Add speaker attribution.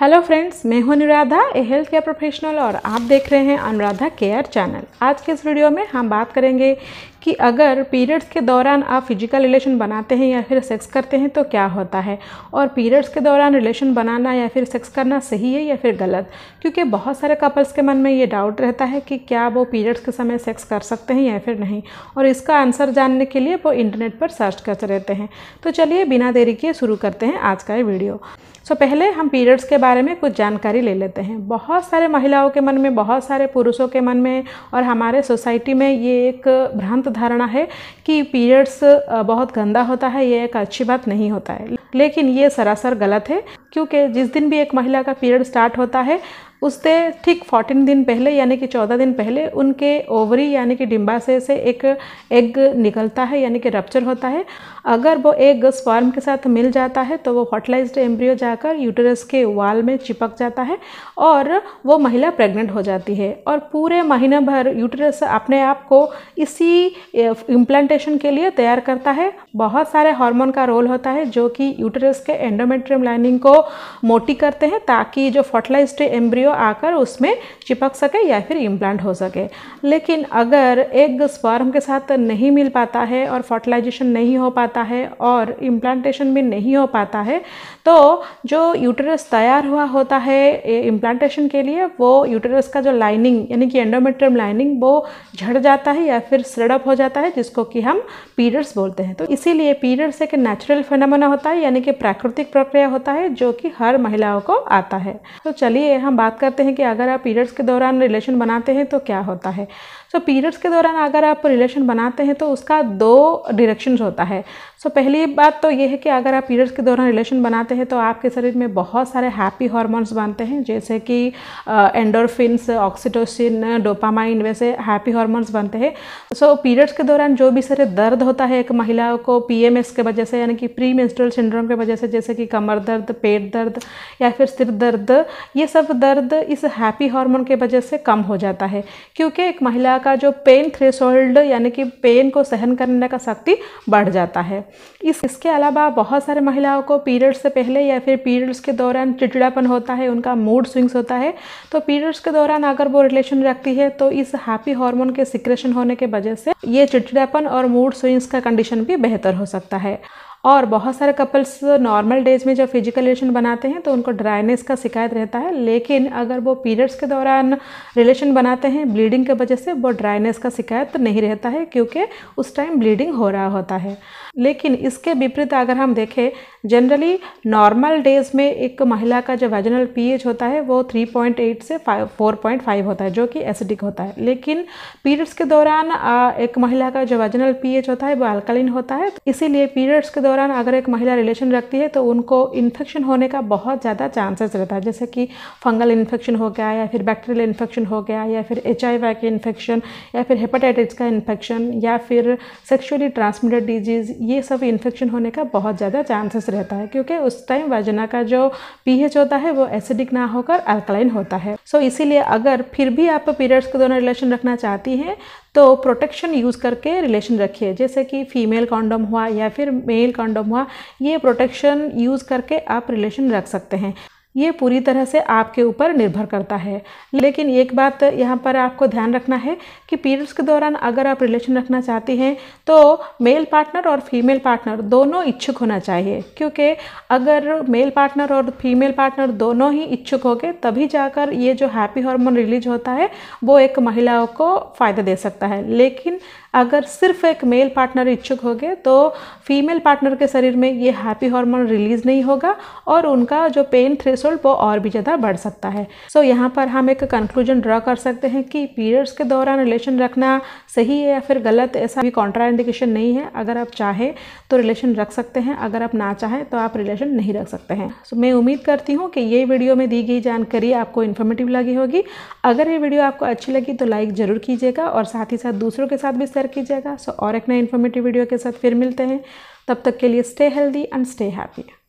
Speaker 1: hello friends मैं हूं Anuradha a health care professional और आप देख रहे हैं अनुराधा केयर चैनल आज के इस वीडियो में हम बात करेंगे कि अगर पीरियड्स के दौरान आप फिजिकल रिलेशन बनाते हैं या फिर सेक्स करते हैं तो क्या होता है और पीरियड्स के दौरान रिलेशन बनाना या फिर सेक्स करना सही है या फिर गलत क्योंकि बहुत सारे कपल्स के मन में ये डाउट रहता है कि क्या वो पीरियड्स के समय सेक्स कर सकते हैं या फिर नहीं और इसका आंसर जानने के लिए वो इंटरनेट पर सर्च करते रहते हैं तो चलिए बिना देरी के शुरू करते हैं आज का ये वीडियो सो so, पहले हम पीरियड्स के बारे में कुछ जानकारी ले लेते हैं बहुत सारे महिलाओं के मन में बहुत सारे पुरुषों के मन में और हमारे सोसाइटी में ये एक भ्रांत धारणा है कि पीरियड्स बहुत गंदा होता है ये एक अच्छी बात नहीं होता है लेकिन ये सरासर गलत है क्योंकि जिस दिन भी एक महिला का पीरियड स्टार्ट होता है उससे ठीक फोर्टीन दिन पहले यानी कि चौदह दिन पहले उनके ओवरी यानी कि डिम्बाशय से एक एग निकलता है यानी कि रप्चर होता है अगर वो एग स्वर्म के साथ मिल जाता है तो वो फर्टिलाइज्ड एम्ब्रियो जाकर यूटरस के वाल में चिपक जाता है और वो महिला प्रेग्नेंट हो जाती है और पूरे महीने भर यूटरस अपने आप को इसी इम्प्लांटेशन के लिए तैयार करता है बहुत सारे हार्मोन का रोल होता है जो कि यूटरस के एंडोमेट्रियम लाइनिंग को मोटी करते हैं ताकि जो फर्टिलाइज्ड एम्ब्रियो जो आकर उसमें चिपक सके या फिर इम्प्लांट हो सके लेकिन अगर एक स्पर्म के साथ नहीं मिल पाता है और फर्टिलाइजेशन नहीं हो पाता है और इम्प्लांटेशन भी नहीं हो पाता है तो जो यूटरस तैयार हुआ होता है इम्प्लांटेशन के लिए वो यूटरस का जो लाइनिंग यानी कि एंडोमेट्रियम लाइनिंग वो झड़ जाता है या फिर स्रेडअप हो जाता है जिसको कि हम पीरियड्स बोलते हैं तो इसीलिए पीरियड्स एक नेचुरल फेनोमेना होता है यानी कि प्राकृतिक प्रक्रिया होता है जो कि हर महिलाओं को आता है तो चलिए हम बात करते हैं कि अगर आप पीरियड्स के दौरान रिलेशन बनाते हैं तो क्या होता है सो so, पीरियड्स के दौरान अगर आप रिलेशन बनाते हैं तो उसका दो डिरेक्शन होता है सो so, पहली बात तो ये है कि अगर आप पीरियड्स के दौरान रिलेशन बनाते हैं तो आपके शरीर में बहुत सारे हैप्पी हॉर्मोन्स बनते हैं जैसे कि एंडोरफिन्स ऑक्सीटोसिन डोपामाइन वैसे हैप्पी हॉर्मोन्स बनते हैं सो so, पीरियड्स के दौरान जो भी सारे दर्द होता है एक महिला को पी के वजह से यानी कि प्री मेंस्ट्रुअल सिंड्रोम के वजह से जैसे कि कमर दर्द पेट दर्द या फिर सिर दर्द ये सब दर्द दर्द इस हैप्पी हार्मोन के वजह से कम हो जाता है क्योंकि एक महिला का जो पेन थ्रेसोल्ड यानी कि पेन को सहन करने का शक्ति बढ़ जाता है इस इसके अलावा बहुत सारे महिलाओं को पीरियड्स से पहले या फिर पीरियड्स के दौरान चिड़चिड़ापन होता है उनका मूड स्विंग्स होता है तो पीरियड्स के दौरान अगर वो रिलेशन रखती है तो इस हैप्पी हार्मोन के सिक्रेशन होने के वजह से ये चिड़चिड़ापन और मूड स्विंग्स का कंडीशन भी बेहतर हो सकता है और बहुत सारे कपल्स नॉर्मल डेज में जब फिजिकल रिलेशन बनाते हैं तो उनको ड्राइनेस का शिकायत रहता है लेकिन अगर वो पीरियड्स के दौरान रिलेशन बनाते हैं ब्लीडिंग के वजह से वो ड्राइनेस का शिकायत नहीं रहता है क्योंकि उस टाइम ब्लीडिंग हो रहा होता है लेकिन इसके विपरीत अगर हम देखें जनरली नॉर्मल डेज में एक महिला का जो वेजनल पीएच होता है वो 3.8 से 4.5 होता है जो कि एसिडिक होता है लेकिन पीरियड्स के दौरान एक महिला का जो वेजनल पीएच होता है वो अल्कलिन होता है इसीलिए पीरियड्स के दौरान अगर एक महिला रिलेशन रखती है तो उनको इन्फेक्शन होने का बहुत ज़्यादा चांसेस रहता है जैसे कि फंगल इन्फेक्शन हो गया या फिर बैक्टीरियल इन्फेक्शन हो गया या फिर एच के इन्फेक्शन या फिर हेपेटाइटिस का इन्फेक्शन या फिर सेक्शुअली ट्रांसमिटेड डिजीज़ ये सब इन्फेक्शन होने का बहुत ज़्यादा चांसेस रहता है क्योंकि उस टाइम वजना का जो पीएच होता है वो एसिडिक ना होकर अल्कलाइन होता है सो so, इसीलिए अगर फिर भी आप पीरियड्स के दोनों रिलेशन रखना चाहती हैं तो प्रोटेक्शन यूज़ करके रिलेशन रखिए जैसे कि फीमेल कॉन्डम हुआ या फिर मेल कॉन्डम हुआ ये प्रोटेक्शन यूज़ करके आप रिलेशन रख सकते हैं ये पूरी तरह से आपके ऊपर निर्भर करता है लेकिन एक बात यहाँ पर आपको ध्यान रखना है कि पीरियड्स के दौरान अगर आप रिलेशन रखना चाहती हैं तो मेल पार्टनर और फीमेल पार्टनर दोनों इच्छुक होना चाहिए क्योंकि अगर मेल पार्टनर और फीमेल पार्टनर दोनों ही इच्छुक होंगे तभी जाकर ये जो हैप्पी हार्मोन रिलीज होता है वो एक महिलाओं को फ़ायदा दे सकता है लेकिन अगर सिर्फ एक मेल पार्टनर इच्छुक हो गए तो फीमेल पार्टनर के शरीर में ये हैप्पी हार्मोन रिलीज नहीं होगा और उनका जो पेन थ्रेसोल्ड वो और भी ज़्यादा बढ़ सकता है सो so, यहाँ पर हम एक कंक्लूजन ड्रॉ कर सकते हैं कि पीरियड्स के दौरान रिलेशन रखना सही है या फिर गलत ऐसा भी कॉन्ट्राइंडिकेशन नहीं है अगर आप चाहें तो रिलेशन रख सकते हैं अगर आप ना चाहें तो आप रिलेशन नहीं रख सकते हैं सो so, मैं उम्मीद करती हूँ कि ये वीडियो में दी गई जानकारी आपको इन्फॉर्मेटिव लगी होगी अगर ये वीडियो आपको अच्छी लगी तो लाइक ज़रूर कीजिएगा और साथ ही साथ दूसरों के साथ भी शेयर कीजिएगा सो और एक नए इन्फॉर्मेटिव वीडियो के साथ फिर मिलते हैं तब तक के लिए stay healthy and stay happy